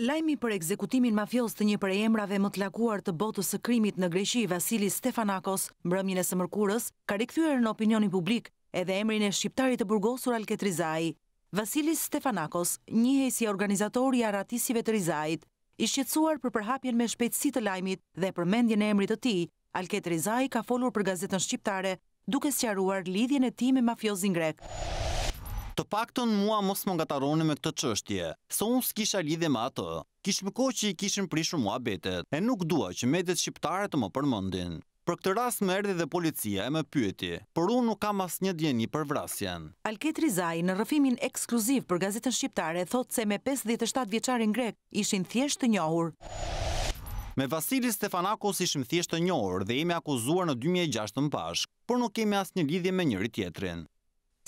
Lajmi për ekzekutimin mafios të një për emrave më të lakuar të botës së krimit në Greqi Vasili Stefanakos, mbrëmjën e së mërkurës, ka rikthyer në opinionin publik edhe emrin e shqiptarit të burgosur Alket Rizaj. Vasili Stefanakos, njëhej si organizator i aratisive të Rizajit, i shqetësuar për përhapjen me shpejtësi të lajmit dhe përmendjen e emrit të tij, Alket Rizaj ka folur për gazetën shqiptare duke sqaruar lidhjen e tij me mafiozin grek. Të paktën mua mos më ngataroni me këtë qështje, se unë s'kisha lidhe ma të. Kishme ko që i kishin prishur mua betet, e nuk dua që medet shqiptare të më përmëndin. Për këtë ras më erdi dhe policia e më pyeti, për unë nuk kam as një djeni për vrasjen. Alket Rizaj në rëfimin ekskluziv për Gazetën Shqiptare thot se me 57 vjeqarin grek ishin thjesht të njohur. Me Vasilis Stefanakos ishim thjesht të njohur dhe jemi akuzuar në 2006 në pashkë, por nuk kemi as një lidhje me njëri tjetrin.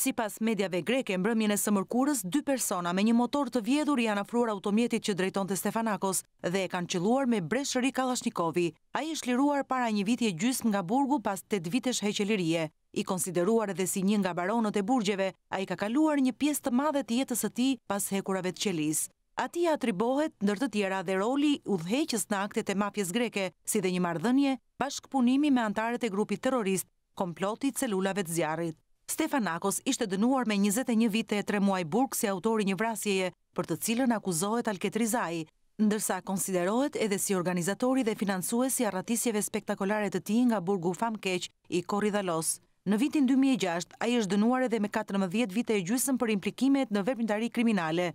Si pas medjave greke, mbrëmjene e mërkurës, dy persona me një motor të vjedhur janë afruar automjetit që drejton të Stefanakos dhe e kanë qëluar me breshëri Kalashnikovi. A i është liruar para një vitje gjysmë nga burgu pas 8 vitesh heqelirie. I konsideruar edhe si një nga baronët e burgjeve, a i ka kaluar një pjesë të madhe të jetës e ti pas hekurave të qelisë. A ti atribohet, ndër të tjera, dhe roli dheqës në aktet e mafjes greke, si dhe një mardhënje, bashkëpunimi me antaret e grupit terrorist, komploti celulave të zjarit. Stefan Nakos ishte dënuar me 21 vite e 3 muaj burg si autori një vrasjeje për të cilën akuzohet Alket Rizaj, ndërsa konsiderohet edhe si organizatori dhe finansue si arratisjeve spektakolare të ti nga burgu Famkeq i Kori Dhalos. Në vitin 2006, a i është dënuar edhe me 14 vite e gjysëm për implikimet në vepnitari kriminale.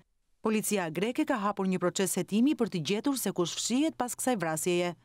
Policia Greke ka hapur një proces setimi për të gjetur se kush fshijet pas kësaj vrasjeje.